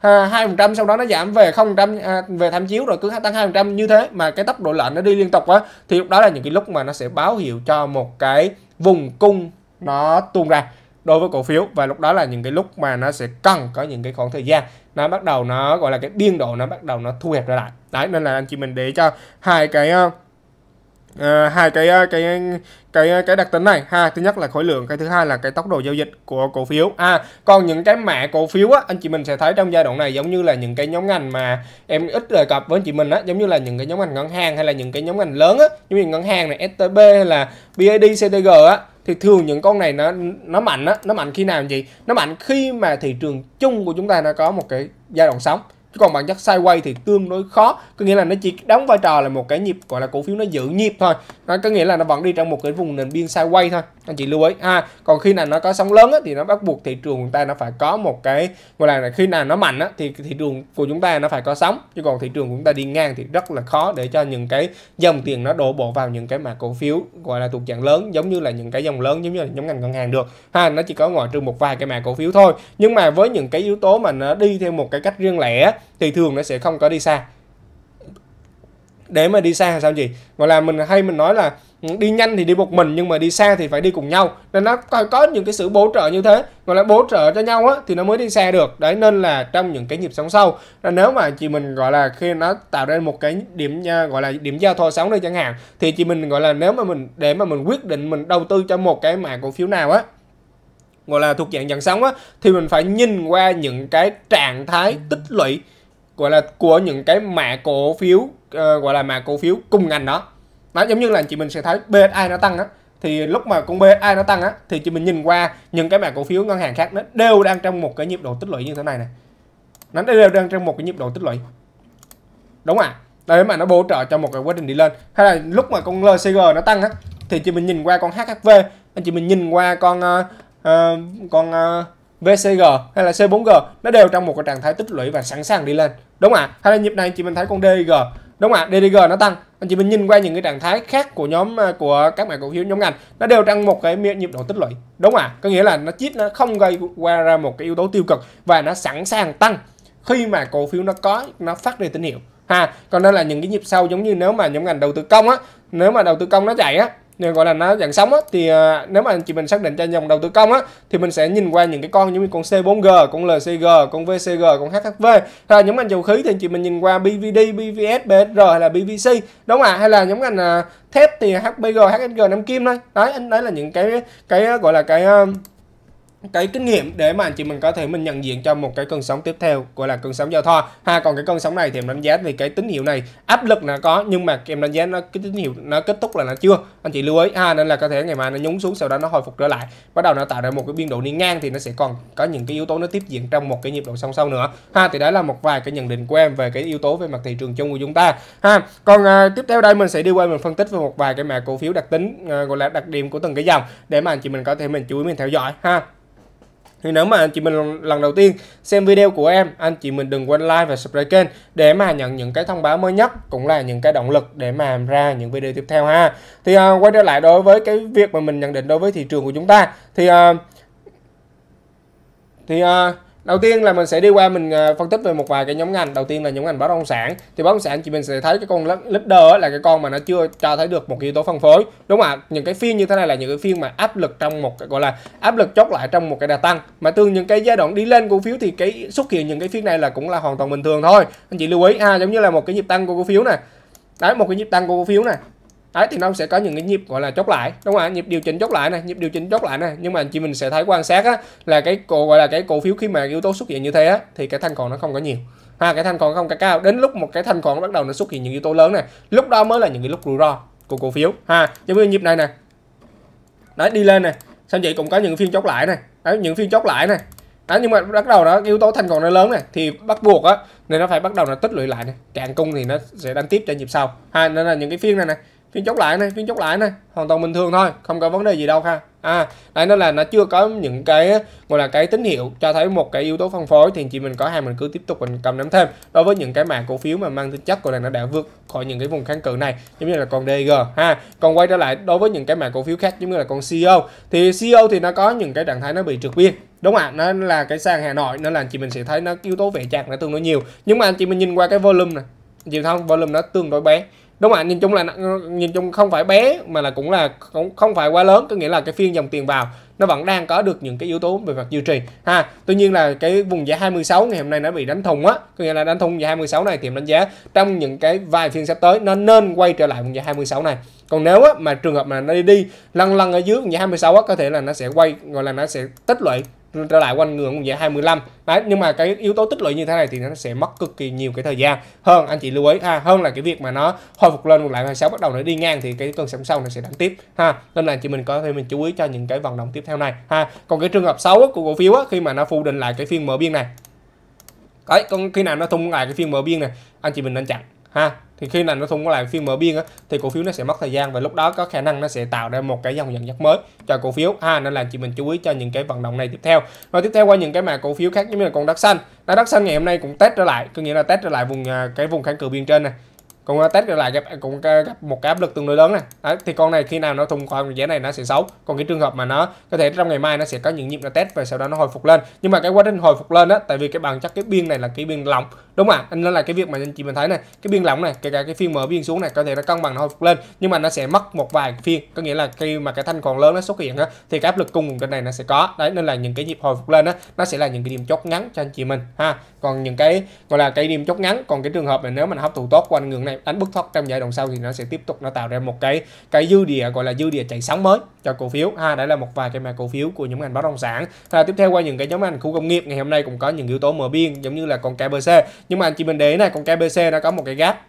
à, hai phần trăm sau đó nó giảm về không trăm về tham chiếu rồi cứ tăng hai phần trăm như thế mà cái tốc độ lệnh nó đi liên tục á thì lúc đó là những cái lúc mà nó sẽ báo hiệu cho một cái vùng cung nó tuôn ra đối với cổ phiếu và lúc đó là những cái lúc mà nó sẽ cần có những cái khoảng thời gian nó bắt đầu nó gọi là cái biên độ nó bắt đầu nó thu hẹp trở lại đấy nên là anh chị mình để cho hai cái uh, hai cái uh, cái cái cái đặc tính này ha thứ nhất là khối lượng cái thứ hai là cái tốc độ giao dịch của cổ phiếu à còn những cái mã cổ phiếu á anh chị mình sẽ thấy trong giai đoạn này giống như là những cái nhóm ngành mà em ít đề cập với anh chị mình á giống như là những cái nhóm ngành ngân hàng hay là những cái nhóm ngành lớn á giống như ngân hàng này STB hay là BID CTG á thì thường những con này nó nó mạnh á nó mạnh khi nào gì nó mạnh khi mà thị trường chung của chúng ta nó có một cái giai đoạn sóng chứ còn bản chất sideways thì tương đối khó có nghĩa là nó chỉ đóng vai trò là một cái nhịp gọi là cổ phiếu nó giữ nhịp thôi nó có nghĩa là nó vẫn đi trong một cái vùng nền biên sideways thôi anh chị lưu ý ha à, còn khi nào nó có sóng lớn á, thì nó bắt buộc thị trường chúng ta nó phải có một cái gọi là khi nào nó mạnh á, thì thị trường của chúng ta nó phải có sóng chứ còn thị trường của chúng ta đi ngang thì rất là khó để cho những cái dòng tiền nó đổ bộ vào những cái mã cổ phiếu gọi là thuộc dạng lớn giống như là những cái dòng lớn giống như là nhóm ngành ngân hàng được ha nó chỉ có ngoại trừ một vài cái mã cổ phiếu thôi nhưng mà với những cái yếu tố mà nó đi theo một cái cách riêng lẻ thì thường nó sẽ không có đi xa để mà đi xa là sao gì gọi là mình hay mình nói là đi nhanh thì đi một mình nhưng mà đi xa thì phải đi cùng nhau nên nó có, có những cái sự bổ trợ như thế gọi là bổ trợ cho nhau á thì nó mới đi xa được đấy nên là trong những cái nhịp sóng sâu nên nếu mà chị mình gọi là khi nó tạo ra một cái điểm à, gọi là điểm giao thoa sóng đây chẳng hạn thì chị mình gọi là nếu mà mình để mà mình quyết định mình đầu tư cho một cái mã cổ phiếu nào á gọi là thuộc dạng dần sóng á thì mình phải nhìn qua những cái trạng thái tích lũy gọi là của những cái mã cổ phiếu uh, gọi là mã cổ phiếu cùng ngành đó nó giống như là chị mình sẽ thấy BSI nó tăng á thì lúc mà con BSI nó tăng á thì chị mình nhìn qua những cái mã cổ phiếu ngân hàng khác nó đều đang trong một cái nhịp độ tích lũy như thế này này nó đều đang trong một cái nhịp độ tích lũy đúng à đấy mà nó bổ trợ cho một cái quá trình đi lên hay là lúc mà con LCG nó tăng á thì chị mình nhìn qua con HHV anh chị mình nhìn qua con uh, con uh, VCG hay là C4G nó đều trong một cái trạng thái tích lũy và sẵn sàng đi lên đúng ạ à? hay là nhịp này chị mình thấy con DG đúng ạ à? DDG nó tăng anh chị mình nhìn qua những cái trạng thái khác của nhóm à, của các mã cổ phiếu nhóm ngành nó đều trong một cái nhịp độ tích lũy đúng ạ à? có nghĩa là nó chít nó không gây qua ra một cái yếu tố tiêu cực và nó sẵn sàng tăng khi mà cổ phiếu nó có nó phát ra tín hiệu ha còn đây là những cái nhịp sau giống như nếu mà nhóm ngành đầu tư công á nếu mà đầu tư công nó chạy á nên gọi là nó dạng sóng á thì à, nếu mà anh chị mình xác định cho dòng đầu tư công á thì mình sẽ nhìn qua những cái con giống như con C4G, con LCG, con VCG, con HHV hay là nhóm ngành dầu khí thì anh chị mình nhìn qua BVD, BVS, BSR hay là BVC đúng không ạ? Hay là nhóm ngành à, thép thì HBG, HSG, Nam Kim thôi. Đấy, anh đấy là những cái cái gọi là cái à, cái kinh nghiệm để mà anh chị mình có thể mình nhận diện cho một cái cơn sóng tiếp theo gọi là cơn sóng giao thoa ha còn cái cơn sóng này thì em đánh giá vì cái tín hiệu này áp lực là có nhưng mà em đánh giá nó cái tín hiệu nó kết thúc là nó chưa anh chị lưu ý ha nên là có thể ngày mai nó nhúng xuống sau đó nó hồi phục trở lại bắt đầu nó tạo ra một cái biên độ đi ngang thì nó sẽ còn có những cái yếu tố nó tiếp diễn trong một cái nhịp độ song song nữa ha thì đó là một vài cái nhận định của em về cái yếu tố về mặt thị trường chung của chúng ta ha còn à, tiếp theo đây mình sẽ đi qua mình phân tích về một vài cái mã cổ phiếu đặc tính à, gọi là đặc điểm của từng cái dòng để mà anh chị mình có thể mình chú ý mình theo dõi ha thì nếu mà anh chị mình lần đầu tiên xem video của em anh chị mình đừng quên like và subscribe kênh để mà nhận những cái thông báo mới nhất cũng là những cái động lực để mà làm ra những video tiếp theo ha thì uh, quay trở lại đối với cái việc mà mình nhận định đối với thị trường của chúng ta thì uh, thì uh, Đầu tiên là mình sẽ đi qua mình ờ, phân tích về một vài cái nhóm ngành. Đầu tiên là nhóm ngành bất động sản. Thì bất động sản thì mình sẽ thấy cái con leader là cái con mà nó chưa cho thấy được một yếu tố phân phối. Đúng không ạ? Những cái phiên như thế này là những cái phiên mà áp lực trong một cái gọi là áp lực chốt lại trong một cái đà tăng. Mà tương những cái giai đoạn đi lên cổ phiếu thì cái xuất hiện những cái phiên này là cũng là hoàn toàn bình thường thôi. Anh chị lưu ý ha, à, giống như là một cái nhịp tăng của cổ phiếu này. Đấy, một cái nhịp tăng của cổ phiếu này đấy thì nó sẽ có những cái nhịp gọi là chốt lại đúng không ạ nhịp điều chỉnh chốt lại này nhịp điều chỉnh chốt lại này nhưng mà anh chị mình sẽ thấy quan sát á là cái cổ gọi là cái cổ phiếu khi mà yếu tố xuất hiện như thế á thì cái thanh còn nó không có nhiều ha cái thanh còn không có cao đến lúc một cái thanh khoản bắt đầu nó xuất hiện những yếu tố lớn này lúc đó mới là những cái lúc rủi ro của cổ phiếu ha giống như nhịp này nè đấy đi lên này xong vậy cũng có những phiên chốt lại này đấy những phiên chốt lại này đó nhưng mà bắt đầu nó yếu tố thanh còn nó lớn này thì bắt buộc á nên nó phải bắt đầu là tích lũy lại này càng cung thì nó sẽ đánh tiếp cho nhịp sau ha nên là những cái phiên này này phiên chốt lại này phiên chốt lại này hoàn toàn bình thường thôi không có vấn đề gì đâu ha à đây nó là nó chưa có những cái gọi là cái tín hiệu cho thấy một cái yếu tố phân phối thì anh chị mình có hàng mình cứ tiếp tục mình cầm nắm thêm đối với những cái mã cổ phiếu mà mang tính chất gọi là nó đã vượt khỏi những cái vùng kháng cự này giống như là con DG ha còn quay trở lại đối với những cái mã cổ phiếu khác giống như là con CEO thì CEO thì nó có những cái trạng thái nó bị trượt biên đúng ạ à, nó là cái sàn Hà Nội nên là chị mình sẽ thấy nó yếu tố vẻ chạc nó tương đối nhiều nhưng mà anh chị mình nhìn qua cái volume này anh chị không volume nó tương đối bé đúng không ạ nhìn chung là nhìn chung không phải bé mà là cũng là không, không phải quá lớn có nghĩa là cái phiên dòng tiền vào nó vẫn đang có được những cái yếu tố về mặt duy trì ha tuy nhiên là cái vùng giá 26 ngày hôm nay nó bị đánh thùng á có nghĩa là đánh thùng giá 26 này thì đánh giá trong những cái vài phiên sắp tới nó nên quay trở lại vùng giá 26 này còn nếu á, mà trường hợp mà nó đi, đi lăn lăn ở dưới vùng giá 26 á, có thể là nó sẽ quay gọi là nó sẽ tích lũy trở lại quanh ngưỡng vùng giá 25 đấy nhưng mà cái yếu tố tích lũy như thế này thì nó sẽ mất cực kỳ nhiều cái thời gian hơn anh chị lưu ý ha hơn là cái việc mà nó hồi phục lên một lại sau bắt đầu nó đi ngang thì cái cơn sóng sau này sẽ đánh tiếp ha nên là chị mình có thể mình chú ý cho những cái vận động tiếp theo này ha còn cái trường hợp xấu của cổ phiếu á, khi mà nó phụ định lại cái phiên mở biên này đấy còn khi nào nó tung lại cái phiên mở biên này anh chị mình nên chặn ha thì khi nào nó không có làm phiên mở biên á thì cổ phiếu nó sẽ mất thời gian và lúc đó có khả năng nó sẽ tạo ra một cái dòng dẫn dắt mới cho cổ phiếu ha nên là chị mình chú ý cho những cái vận động này tiếp theo rồi tiếp theo qua những cái mã cổ phiếu khác giống như là con đất xanh đất xanh ngày hôm nay cũng test trở lại có nghĩa là test trở lại vùng à, cái vùng kháng cự biên trên này còn à, test lại gặp cũng gặp một cái áp lực tương đối lớn này Đấy, thì con này khi nào nó thùng qua giá này nó sẽ xấu còn cái trường hợp mà nó có thể trong ngày mai nó sẽ có những nhịp nó test và sau đó nó hồi phục lên nhưng mà cái quá trình hồi phục lên á tại vì cái bằng chắc cái biên này là cái biên lỏng đúng không ạ anh nó là cái việc mà anh chị mình thấy này cái biên lỏng này kể cả cái phiên mở biên xuống này có thể nó cân bằng nó hồi phục lên nhưng mà nó sẽ mất một vài phiên có nghĩa là khi mà cái thanh còn lớn nó xuất hiện á thì cái áp lực cung nguồn này nó sẽ có đấy nên là những cái nhịp hồi phục lên á nó sẽ là những cái điểm chốt ngắn cho anh chị mình ha còn những cái gọi là cái điểm chốt ngắn còn cái trường hợp này nếu mình hấp thụ tốt qua ngưỡng này này đánh bứt thoát trong giai đoạn sau thì nó sẽ tiếp tục nó tạo ra một cái cái dư địa gọi là dư địa chạy sóng mới cho cổ phiếu ha đấy là một vài cái mã cổ phiếu của nhóm ngành bất động sản à, tiếp theo qua những cái nhóm ngành khu công nghiệp ngày hôm nay cũng có những yếu tố mở biên giống như là con KBC nhưng mà anh chị mình để ý này con KBC nó có một cái gap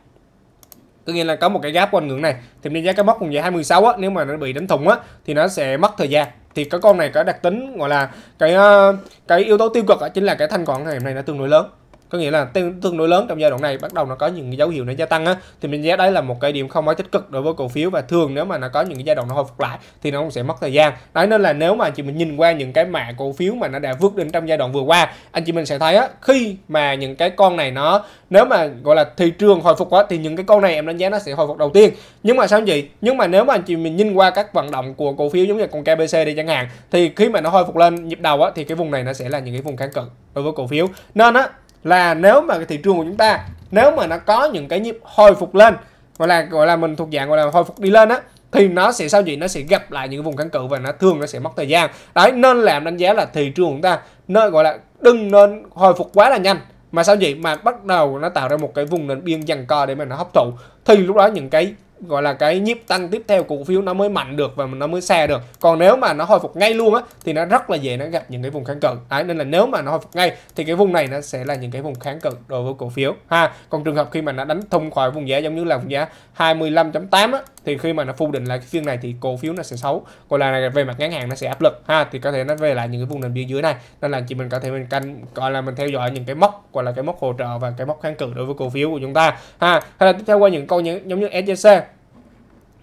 có nghĩa là có một cái gap quanh ngưỡng này thì nên giá cái mốc vùng giá 26 á nếu mà nó bị đánh thùng á thì nó sẽ mất thời gian thì cái con này có đặc tính gọi là cái ờ, cái yếu tố tiêu cực đó chính là cái thanh khoản ngày hôm nay nó tương đối lớn có nghĩa là tương, tương đối lớn trong giai đoạn này bắt đầu nó có những dấu hiệu nó gia tăng á thì mình giá đấy là một cái điểm không quá tích cực đối với cổ phiếu và thường nếu mà nó có những cái giai đoạn nó hồi phục lại thì nó cũng sẽ mất thời gian đấy nên là nếu mà anh chị mình nhìn qua những cái mã cổ phiếu mà nó đã vượt đỉnh trong giai đoạn vừa qua anh chị mình sẽ thấy á khi mà những cái con này nó nếu mà gọi là thị trường hồi phục quá thì những cái con này em đánh giá nó sẽ hồi phục đầu tiên nhưng mà sao vậy? nhưng mà nếu mà anh chị mình nhìn qua các vận động của cổ phiếu giống như con KBC đi chẳng hạn thì khi mà nó hồi phục lên nhịp đầu á thì cái vùng này nó sẽ là những cái vùng kháng cự đối với cổ phiếu nên á là nếu mà cái thị trường của chúng ta nếu mà nó có những cái nhịp hồi phục lên gọi là gọi là mình thuộc dạng gọi là hồi phục đi lên á thì nó sẽ sao gì nó sẽ gặp lại những vùng kháng cự và nó thường nó sẽ mất thời gian đấy nên làm đánh giá là thị trường của chúng ta nơi gọi là đừng nên hồi phục quá là nhanh mà sao vậy mà bắt đầu nó tạo ra một cái vùng nền biên dằn co để mà nó hấp thụ thì lúc đó những cái gọi là cái nhịp tăng tiếp theo của cổ phiếu nó mới mạnh được và nó mới xe được còn nếu mà nó hồi phục ngay luôn á thì nó rất là dễ nó gặp những cái vùng kháng cự đấy, nên là nếu mà nó hồi phục ngay thì cái vùng này nó sẽ là những cái vùng kháng cự đối với cổ phiếu ha còn trường hợp khi mà nó đánh thông khỏi vùng giá giống như là vùng giá 25.8 á thì khi mà nó phụ định lại cái phiên này thì cổ phiếu nó sẽ xấu còn là về mặt ngắn hạn nó sẽ áp lực ha thì có thể nó về lại những cái vùng nền biên dưới này nên là chị mình có thể mình canh gọi là mình theo dõi những cái mốc gọi là cái mốc hỗ trợ và cái mốc kháng cự đối với cổ phiếu của chúng ta ha hay là tiếp theo qua những câu những giống như SJC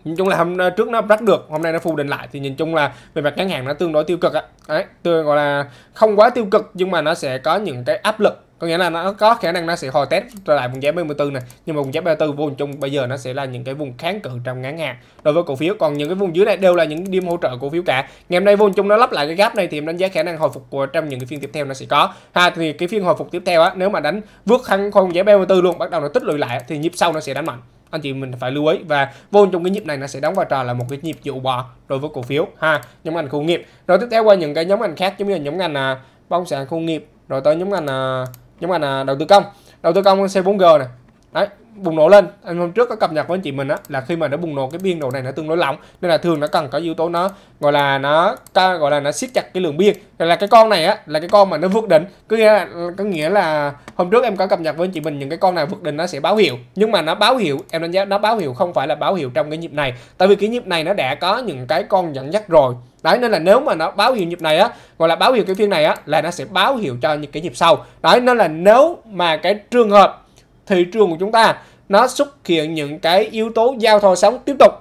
nhìn chung là hôm ờ, trước nó rắc được hôm nay nó phù định lại thì nhìn chung là về mặt ngắn hạn nó tương đối tiêu cực á đấy tôi gọi là không quá tiêu cực nhưng mà nó sẽ có những cái áp lực có nghĩa là nó có khả năng nó sẽ hồi test trở lại vùng giá 34 này nhưng mà vùng giá 34 vô hình chung bây giờ nó sẽ là những cái vùng kháng cự trong ngắn hạn đối với cổ phiếu còn những cái vùng dưới này đều là những điểm hỗ trợ cổ phiếu cả ngày hôm nay vô hình chung nó lắp lại cái gap này thì em đánh giá khả năng hồi phục của trong những cái phiên tiếp theo nó sẽ có ha thì cái phiên hồi phục tiếp theo á nếu mà đánh vượt khăn không giá 34 luôn bắt đầu nó tích lũy lại thì nhịp sau nó sẽ đánh mạnh anh chị mình phải lưu ý và vô hình chung cái nhịp này nó sẽ đóng vai trò là một cái nhịp dụ bò đối với cổ phiếu ha nhóm ngành công nghiệp rồi tiếp theo qua những cái nhóm ngành khác giống như là nhóm ngành à, bất sản công nghiệp rồi tới nhóm ngành à, nhưng mà là đầu tư công đầu tư công xe 4G này đấy bùng nổ lên anh hôm trước có cập nhật với anh chị mình á là khi mà nó bùng nổ cái biên độ này nó tương đối lỏng nên là thường nó cần có yếu tố nó gọi là nó ta gọi là nó siết chặt cái lượng biên nên là cái con này á là cái con mà nó vượt đỉnh cứ nghĩa là có nghĩa là hôm trước em có cập nhật với anh chị mình những cái con nào vượt đỉnh nó sẽ báo hiệu nhưng mà nó báo hiệu em đánh giá nó báo hiệu không phải là báo hiệu trong cái nhịp này tại vì cái nhịp này nó đã có những cái con dẫn dắt rồi đấy nên là nếu mà nó báo hiệu nhịp này á gọi là báo hiệu cái phiên này á là nó sẽ báo hiệu cho những cái nhịp sau đấy nên là nếu mà cái trường hợp thị trường của chúng ta nó xuất hiện những cái yếu tố giao thoa sóng tiếp tục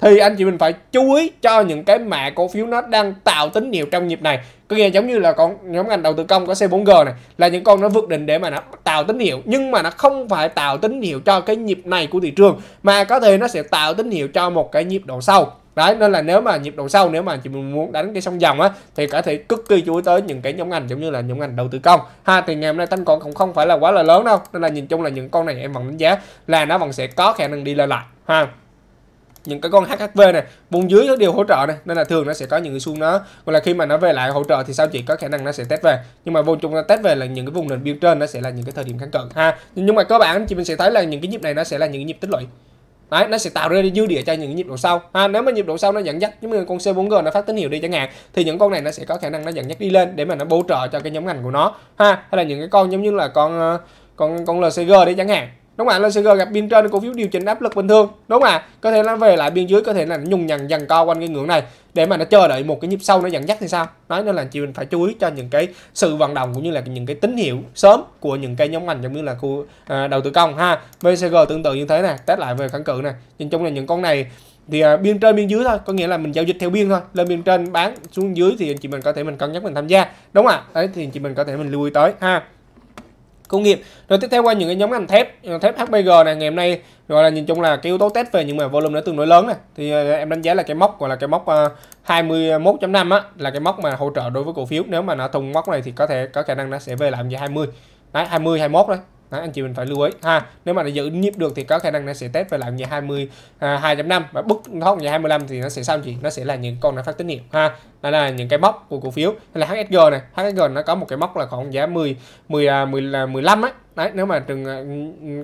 thì anh chị mình phải chú ý cho những cái mã cổ phiếu nó đang tạo tín hiệu trong nhịp này có nghĩa giống như là con nhóm ngành đầu tư công có C4G này là những con nó vượt đỉnh để mà nó tạo tín hiệu nhưng mà nó không phải tạo tín hiệu cho cái nhịp này của thị trường mà có thể nó sẽ tạo tín hiệu cho một cái nhịp độ sau đấy nên là nếu mà nhịp độ sau nếu mà chị muốn đánh cái sông dòng á thì có thể cực kỳ chú ý tới những cái nhóm ngành giống như là nhóm ngành đầu tư công ha thì ngày hôm nay thanh con cũng không phải là quá là lớn đâu nên là nhìn chung là những con này em vẫn đánh giá là nó vẫn sẽ có khả năng đi lên lại ha những cái con HHV này vùng dưới nó điều hỗ trợ này nên là thường nó sẽ có những cái xu nó gọi là khi mà nó về lại hỗ trợ thì sao chỉ có khả năng nó sẽ test về nhưng mà vô chung nó test về là những cái vùng nền biên trên nó sẽ là những cái thời điểm kháng cự ha nhưng mà cơ bản chị mình sẽ thấy là những cái nhịp này nó sẽ là những cái nhịp tích lũy đấy nó sẽ tạo ra dư địa cho những nhịp độ sau ha nếu mà nhịp độ sau nó dẫn dắt giống như con C4G nó phát tín hiệu đi chẳng hạn thì những con này nó sẽ có khả năng nó dẫn dắt đi lên để mà nó bổ trợ cho cái nhóm ngành của nó ha hay là những cái con giống như là con ờ, con con LCG đấy chẳng hạn đúng không ạ LCG gặp biên trên cổ phiếu điều chỉnh áp lực bình thường đúng không ạ có thể nó về lại biên dưới có thể là nhung nhùng nhằn dằn co quanh cái ngưỡng này để mà nó chờ đợi một cái nhịp sâu nó dẫn dắt thì sao nói nên là chị mình phải chú ý cho những cái sự vận động cũng như là những cái tín hiệu sớm của những cái nhóm ngành giống như là khu à, đầu tư công ha VCG tương tự như thế này test lại về kháng cự này nhìn chung là những con này thì à, biên trên biên dưới thôi có nghĩa là mình giao dịch theo biên thôi lên biên trên bán xuống dưới thì anh chị mình có thể mình cân nhắc mình tham gia đúng không ạ đấy thì anh chị mình có thể mình lưu ý tới ha công nghiệp rồi tiếp theo qua những cái nhóm ngành thép thép HPG này ngày hôm nay gọi là nhìn chung là cái yếu tố test về nhưng mà volume nó tương đối lớn này. thì ờ, em đánh giá là cái mốc gọi là cái mốc 21.5 ờ, á là cái mốc mà hỗ trợ đối với cổ phiếu nếu mà nó thùng mốc này thì có thể có khả năng nó sẽ về lại như 20 đấy 20 21 đấy Đấy, anh chị mình phải lưu ý ha nếu mà đã giữ nhịp được thì có khả năng nó sẽ test về lại nhẹ 20 à, 2.5 và bứt thoát nhẹ 25 thì nó sẽ sao chị nó sẽ là những con đã phát tín hiệu ha đó là những cái móc của cổ phiếu hay là HSG này HSG nó có một cái móc là khoảng giá 10 10 10 là 15 ấy đấy nếu mà trường à,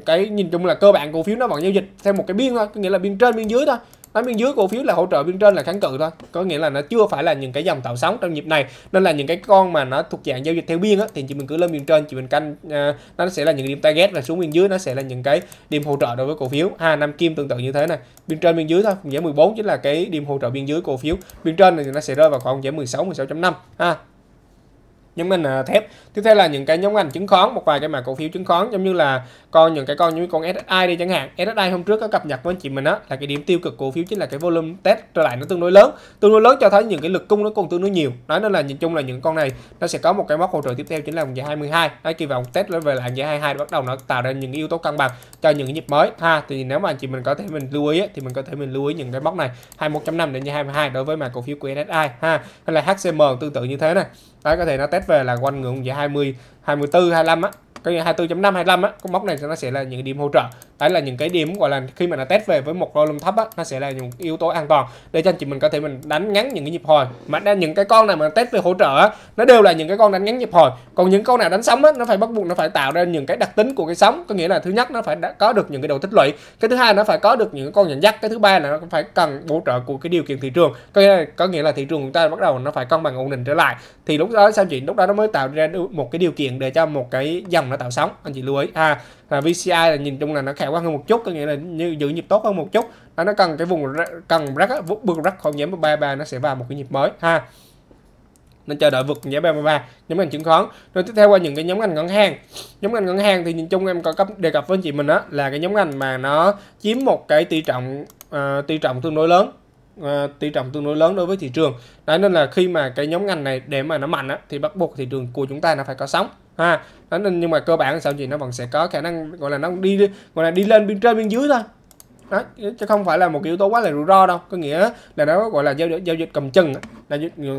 cái nhìn chung là cơ bản cổ phiếu nó vẫn giao dịch theo một cái biên thôi có nghĩa là biên trên biên dưới thôi ở bên dưới cổ phiếu là hỗ trợ bên trên là kháng cự thôi có nghĩa là nó chưa phải là những cái dòng tạo sóng trong nhịp này nên là những cái con mà nó thuộc dạng giao dịch theo biên á, thì chị mình cứ lên bên trên chị mình canh à, nó sẽ là những điểm target và xuống bên dưới nó sẽ là những cái điểm hỗ trợ đối với cổ phiếu ha nam kim tương tự như thế này bên trên bên dưới thôi vùng giá 14 chính là cái điểm hỗ trợ bên dưới cổ phiếu bên trên này thì nó sẽ rơi vào khoảng vùng giá 16 16.5 ha nhóm ngành thép tiếp theo là những cái nhóm ngành chứng khoán một vài cái mã cổ phiếu chứng khoán giống như là con những cái con như con SSI đi chẳng hạn SSI hôm trước có cập nhật với anh chị mình á là cái điểm tiêu cực cổ phiếu chính là cái volume test trở lại nó tương đối lớn tương đối lớn cho thấy những cái lực cung nó còn tương đối nhiều nói nên là nhìn chung là những con này nó sẽ có một cái mốc hỗ trợ tiếp theo chính là vùng giá 22 đó kỳ vọng test nó về lại giá 22 bắt đầu nó tạo ra những yếu tố cân bằng cho những cái nhịp mới ha thì nếu mà anh chị mình có thể mình lưu ý thì mình có thể mình lưu ý những cái mốc này 21.5 đến 22 đối với mã cổ phiếu của SSI ha hay là HCM tương tự như thế này Đấy có thể nó test về là quanh ngưỡng giá 20 24 25 á cái 24.5 25 á cái móc này nó sẽ là những điểm hỗ trợ đấy là những cái điểm gọi là khi mà nó test về với một volume thấp á nó sẽ là những yếu tố an toàn để cho anh chị mình có thể mình đánh ngắn những cái nhịp hồi mà đang những cái con này mà test về hỗ trợ á nó đều là những cái con đánh ngắn nhịp hồi còn những con nào đánh sóng á nó phải bắt buộc nó phải tạo ra những cái đặc tính của cái sóng có nghĩa là thứ nhất nó phải đã có được những cái đầu tích lũy cái thứ hai nó phải có được những con nhận dắt cái thứ ba là nó phải cần hỗ trợ của cái điều kiện thị trường có nghĩa là, có nghĩa là thị trường chúng ta bắt đầu nó phải cân bằng ổn định trở lại thì lúc đó sao chị lúc đó nó mới tạo ra một cái điều kiện để cho một cái dòng nó nó tạo sóng anh chị lưu ý ha là VCI là nhìn chung là nó khả quan hơn một chút có nghĩa là như giữ nhịp tốt hơn một chút nó nó cần cái vùng cần rắc bước rắc khỏi nhóm 33 nó sẽ vào một cái nhịp mới ha nên chờ đợi vượt giá 33 nhóm ngành chứng khoán rồi tiếp theo qua những cái nhóm ngành ngân hàng nhóm ngành ngân hàng thì nhìn chung em có cấp đề cập với anh chị mình đó là cái nhóm ngành mà nó chiếm một cái tỷ trọng uh, tỷ trọng tương đối lớn uh, tỷ trọng tương đối lớn đối với thị trường đấy nên là khi mà cái nhóm ngành này để mà nó mạnh á, thì bắt buộc thị trường của chúng ta nó phải có sóng ha đó nên nhưng mà cơ bản sao gì nó vẫn sẽ có khả năng gọi là nó đi gọi là đi lên bên trên bên dưới thôi đó chứ không phải là một yếu tố quá là rủi ro đâu có nghĩa là nó gọi là giao giao dịch cầm chừng là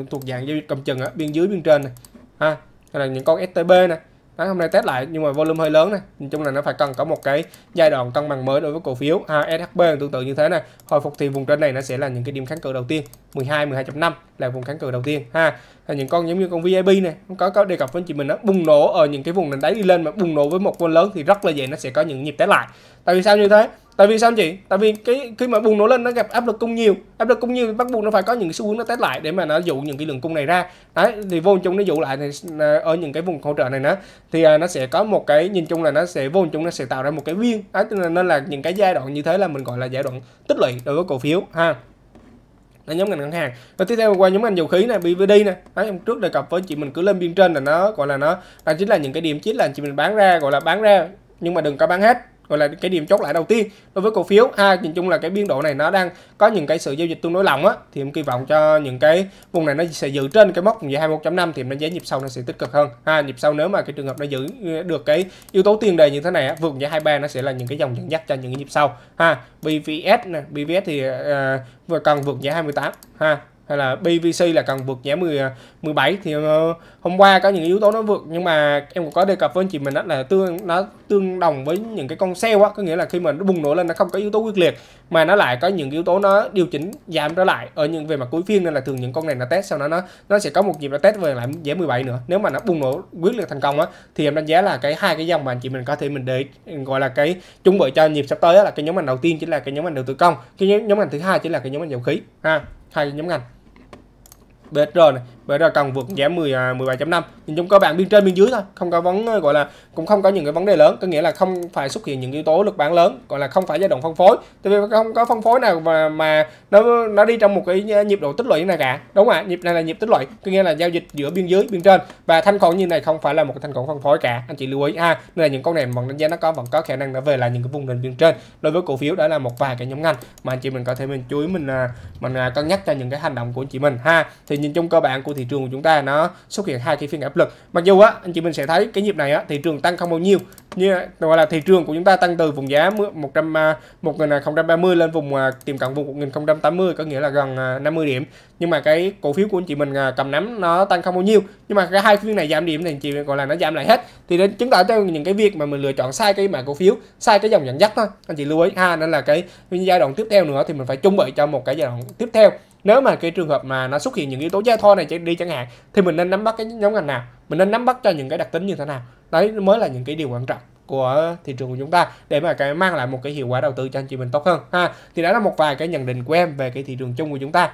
thuộc dạng giao dịch cầm chừng ở bên dưới bên trên này ha hay là những con STB này Đấy, hôm nay test lại nhưng mà volume hơi lớn này nhìn chung là nó phải cần có một cái giai đoạn cân bằng mới đối với cổ phiếu à, SHB tương tự như thế này hồi phục thì vùng trên này nó sẽ là những cái điểm kháng cự đầu tiên 12 12.5 là vùng kháng cự đầu tiên ha là những con giống như con VIP này có có đề cập với chị mình nó bùng nổ ở những cái vùng nền đáy đi lên mà bùng nổ với một con lớn thì rất là dễ nó sẽ có những nhịp test lại tại vì sao như thế tại vì sao chị tại vì cái khi mà bùng nổ lên nó gặp áp lực cung nhiều áp lực cung nhiều bắt buộc nó phải có những xu hướng nó test lại để mà nó dụ những cái lượng cung này ra đấy thì vô chung nó dụ lại thì à, ở những cái vùng hỗ trợ này nữa thì à, nó sẽ có một cái nhìn chung là nó sẽ vô chung nó sẽ tạo ra một cái viên đấy nên là những cái giai đoạn như thế là mình gọi là giai đoạn tích lũy đối với cổ phiếu ha là nhóm ngành ngân hàng và tiếp theo qua nhóm ngành dầu khí này BVD này. đấy hôm trước đề cập với chị mình cứ lên biên trên là nó gọi là nó đó à, chính là những cái điểm chính là chị mình bán ra gọi là bán ra nhưng mà đừng có bán hết gọi là cái điểm chốt lại đầu tiên đối với cổ phiếu ha nhìn chung là cái biên độ này nó đang có những cái sự giao dịch tương đối lỏng á thì em kỳ vọng cho những cái vùng này nó sẽ giữ trên cái mốc vùng 21 năm thì em đánh giá nhịp sau nó sẽ tích cực hơn ha nhịp sau nếu mà cái trường hợp nó giữ ờ, được cái yếu tố tiền đề như thế này á vượt giá hai ba nó sẽ là những cái dòng dẫn dắt cho những cái nhịp sau ha BVS nè BVS thì uh, vừa cần vượt giá 28 ha hay là BVC là cần vượt giá 10, 17 thì uh, hôm qua có những yếu tố nó vượt nhưng mà em cũng có đề cập với anh chị mình đó là tương nó tương đồng với những cái con sale á có nghĩa là khi mà nó bùng nổ lên nó không có yếu tố quyết liệt mà nó lại có những yếu tố nó điều chỉnh giảm trở lại ở những về mặt cuối phiên nên là thường những con này nó test sau đó nó nó sẽ có một nhịp nó test về lại giá 17 nữa nếu mà nó bùng nổ quyết liệt thành công á thì em đánh giá là cái hai cái dòng mà anh chị mình có thể mình để gọi là cái chuẩn bị cho nhịp sắp tới là cái nhóm ngành đầu tiên chính là cái nhóm ngành đầu tư công cái nhóm ngành thứ hai chính là cái nhóm ngành dầu khí ha hai nhóm ngành Bedron này vậy ra cần vượt giảm 10 13.5 nhìn chung cơ bản bên trên bên dưới thôi không có vấn gọi là cũng không có những cái vấn đề lớn có nghĩa là không phải xuất hiện những yếu tố lực bán lớn gọi là không phải giai đoạn phân phối tại vì không có phân phối nào mà mà nó nó đi trong một cái à, nhịp độ tích lũy này cả đúng không ạ nhịp này là nhịp tích lũy có nghĩa là giao dịch giữa biên dưới biên trên và thanh khoản như này không phải là một cái thanh khoản phân phối cả anh chị lưu ý ha nên là những con này vẫn đánh giá nó có vẫn có khả năng nó về là những cái vùng nền biên trên đối với cổ phiếu đó là một vài cái nhóm ngành mà anh chị mình có thể mình chú ý mình à, mình à, cân nhắc cho những cái hành động của anh chị mình ha thì nhìn chung cơ bản của thị trường của chúng ta nó xuất hiện hai cái phiên áp lực mặc dù á anh chị mình sẽ thấy cái nhịp này á thị trường tăng không bao nhiêu như gọi là thị trường của chúng ta tăng từ vùng giá 100 1030 à, à, lên vùng à, tiềm cận vùng 1080 có nghĩa là gần 50 điểm nhưng mà cái cổ phiếu của anh chị mình cầm nắm nó tăng không bao nhiêu nhưng mà cái hai phiên này giảm điểm thì anh chị gọi là nó giảm lại hết thì đến chứng tỏ cho những cái việc mà mình lựa chọn sai cái mã cổ phiếu sai cái dòng dẫn dắt thôi anh chị lưu ý ha nên là cái giai đoạn tiếp theo nữa thì mình phải chuẩn bị cho một cái giai đoạn tiếp theo nếu mà cái trường hợp mà nó xuất hiện những yếu tố giao thoa này đi chẳng hạn thì mình nên nắm bắt cái nhóm ngành nào mình nên nắm bắt cho những cái đặc tính như thế nào đấy mới là những cái điều quan trọng của thị trường của chúng ta để mà cái mang lại một cái hiệu quả đầu tư cho anh chị mình tốt hơn ha thì đó là một vài cái nhận định của em về cái thị trường chung của chúng ta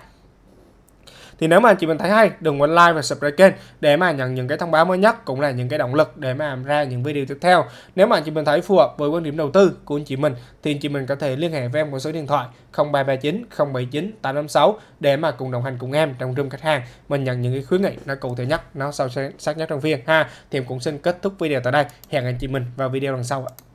thì nếu mà anh chị mình thấy hay đừng quên like và subscribe kênh để mà nhận những cái thông báo mới nhất cũng là những cái động lực để mà làm ra những video tiếp theo nếu mà anh chị mình thấy phù hợp với quan điểm đầu tư của anh chị mình thì anh chị mình có thể liên hệ với em qua số điện thoại 0339 079 856 để mà cùng đồng hành cùng em trong room khách hàng mình nhận những cái khuyến nghị nó cụ thể nhất nó sâu sắc nhất trong phiên ha thì em cũng xin kết thúc video tại đây hẹn anh chị mình vào video lần sau ạ